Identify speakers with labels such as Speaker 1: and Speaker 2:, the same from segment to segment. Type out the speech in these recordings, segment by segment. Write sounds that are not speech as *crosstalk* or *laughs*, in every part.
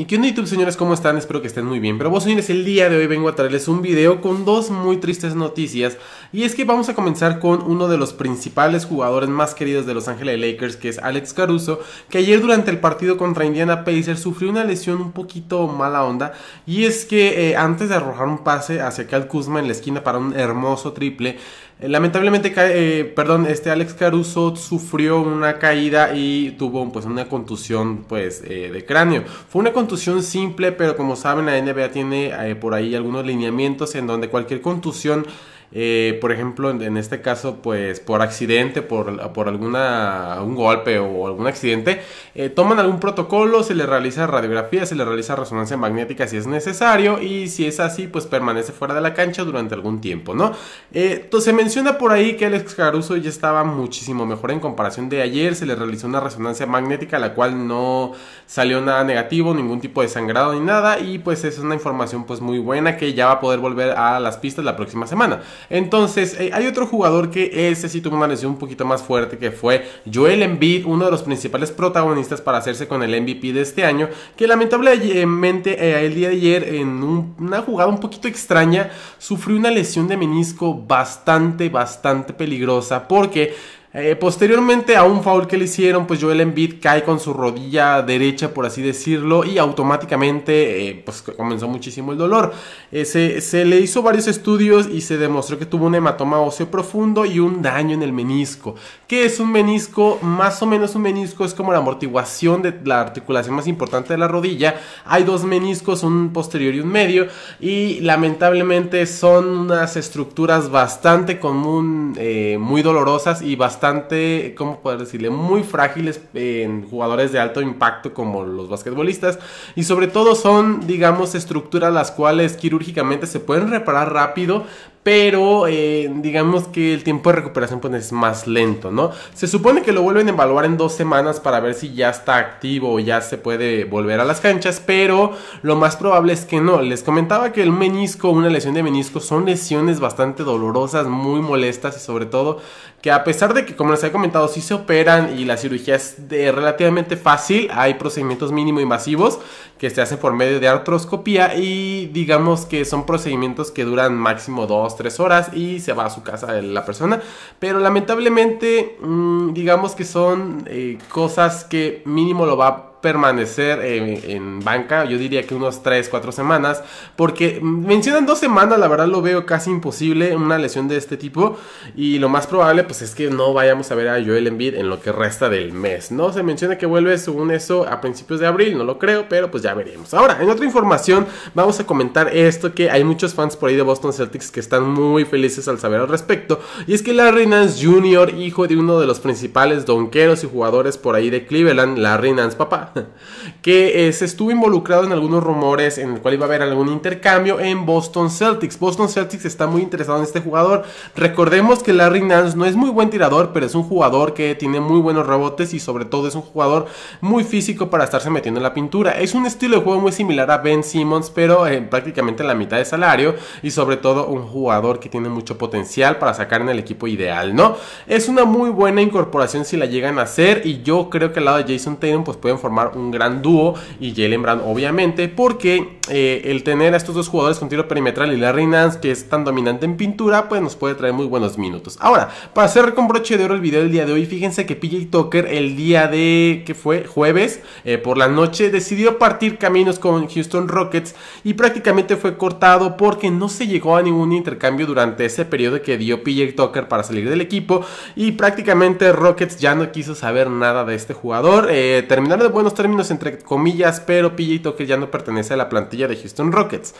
Speaker 1: ¿Y qué onda YouTube señores? ¿Cómo están? Espero que estén muy bien Pero vos señores, el día de hoy vengo a traerles un video con dos muy tristes noticias Y es que vamos a comenzar con uno de los principales jugadores más queridos de Los Ángeles Lakers Que es Alex Caruso Que ayer durante el partido contra Indiana Pacers sufrió una lesión un poquito mala onda Y es que eh, antes de arrojar un pase hacia Cal Kuzma en la esquina para un hermoso triple eh, Lamentablemente, eh, perdón, este Alex Caruso sufrió una caída y tuvo pues una contusión pues de cráneo Fue una contusión contusión simple, pero como saben la NBA tiene eh, por ahí algunos lineamientos en donde cualquier contusión eh, por ejemplo, en, este caso, pues por accidente, por, por alguna, un golpe o algún accidente, eh, toman algún protocolo, se le realiza radiografía, se le realiza resonancia magnética si es necesario y si es así, pues permanece fuera de la cancha durante algún tiempo, ¿no? Eh, se menciona por ahí que Alex Caruso ya estaba muchísimo mejor en comparación de ayer, se le realizó una resonancia magnética, la cual no salió nada negativo, ningún tipo de sangrado ni nada y pues es una información pues muy buena que ya va a poder volver a las pistas la próxima semana. Entonces, eh, hay otro jugador que ese sí tuvo una lesión un poquito más fuerte, que fue Joel Embiid, uno de los principales protagonistas para hacerse con el MVP de este año, que lamentablemente eh, el día de ayer, en una jugada un poquito extraña, sufrió una lesión de menisco bastante, bastante peligrosa, porque eh, posteriormente a un foul que le hicieron, pues Joel Embiid cae con su rodilla derecha, por así decirlo, y automáticamente eh, pues comenzó muchísimo el dolor. Eh, se, le hizo varios estudios y se demostró que tuvo un hematoma óseo profundo y un daño en el menisco. ¿Qué es un menisco? Más o menos un menisco es como la amortiguación de la articulación más importante de la rodilla. Hay dos meniscos, un posterior y un medio, y lamentablemente son unas estructuras bastante común, muy dolorosas y bastante bastante, ¿cómo poder decirle? Muy frágiles en jugadores de alto impacto como los basquetbolistas. Y sobre todo son, digamos, estructuras las cuales quirúrgicamente se pueden reparar rápido, pero eh, digamos que el tiempo de recuperación pues, es más lento, ¿no? Se supone que lo vuelven a evaluar en dos semanas para ver si ya está activo o ya se puede volver a las canchas, pero lo más probable es que no. Les comentaba que el menisco, una lesión de menisco, son lesiones bastante dolorosas, muy molestas y sobre todo que a pesar de que, como les había comentado, sí se operan y la cirugía es relativamente fácil, hay procedimientos mínimo invasivos que se hacen por medio de artroscopía y digamos que son procedimientos que duran máximo dos tres horas y se va a su casa la persona. Pero lamentablemente, mm, digamos que son eh, cosas que mínimo lo va a permanecer en, banca, yo diría que unos 3, 4 semanas, porque mencionan dos semanas, la verdad lo veo casi imposible, una lesión de este tipo, y lo más probable pues es que no vayamos a ver a Joel Embiid en lo que resta del mes, ¿no? Se menciona que vuelve según eso a principios de abril, no lo creo, pero pues ya veremos. Ahora, en otra información vamos a comentar esto, que hay muchos fans por ahí de Boston Celtics que están muy felices al saber al respecto, y es que Larry Nance Jr., hijo de uno de los principales donqueros y jugadores por ahí de Cleveland, Larry Nance papá, *laughs* que eh, se estuvo involucrado en algunos rumores en el cual iba a haber algún intercambio en Boston Celtics. Boston Celtics está muy interesado en este jugador. Recordemos que Larry Nance no es muy buen tirador, pero es un jugador que tiene muy buenos rebotes y sobre todo es un jugador muy físico para estarse metiendo en la pintura. Es un estilo de juego muy similar a Ben Simmons, pero eh, prácticamente la mitad de salario y sobre todo un jugador que tiene mucho potencial para sacar en el equipo ideal, ¿no? Es una muy buena incorporación si la llegan a hacer y yo creo que al lado de Jason Tatum pues pueden formar un gran dúo y Jalen Brown obviamente porque eh, el tener a estos dos jugadores con tiro perimetral y Larry Nance que es tan dominante en pintura pues nos puede traer muy buenos minutos. Ahora, para hacer con broche de oro el video del día de hoy, fíjense que PJ Tucker el día de que fue jueves eh, por la noche decidió partir caminos con Houston Rockets y prácticamente fue cortado porque no se llegó a ningún intercambio durante ese periodo que dio PJ Tucker para salir del equipo y prácticamente Rockets ya no quiso saber nada de este jugador. Eh, terminaron de buenos términos entre comillas, pero pillito que ya no pertenece a la plantilla de Houston Rockets.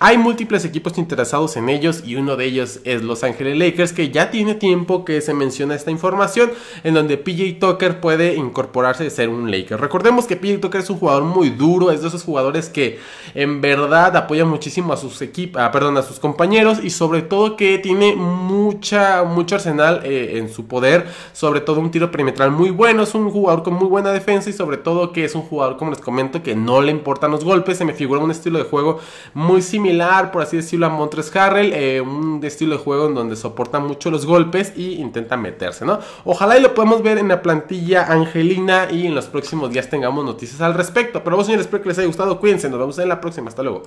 Speaker 1: Hay múltiples equipos interesados en ellos y uno de ellos es Los Ángeles Lakers que ya tiene tiempo que se menciona esta información en donde PJ Tucker puede incorporarse y ser un Laker. Recordemos que PJ Tucker es un jugador muy duro, es de esos jugadores que en verdad apoya muchísimo a sus equipos, ah, perdón, a sus compañeros y sobre todo que tiene mucha mucho arsenal eh, en su poder, sobre todo un tiro perimetral muy bueno, es un jugador con muy buena defensa y sobre todo que es un jugador como les comento que no le importan los golpes, se me figura un estilo de juego muy similar similar, por así decirlo, a Montres Harrell, eh, un estilo de juego en donde soporta mucho los golpes y intenta meterse, ¿no? Ojalá y lo podemos ver en la plantilla angelina y en los próximos días tengamos noticias al respecto. Pero bueno, señores, espero que les haya gustado, cuídense, nos vemos en la próxima, hasta luego.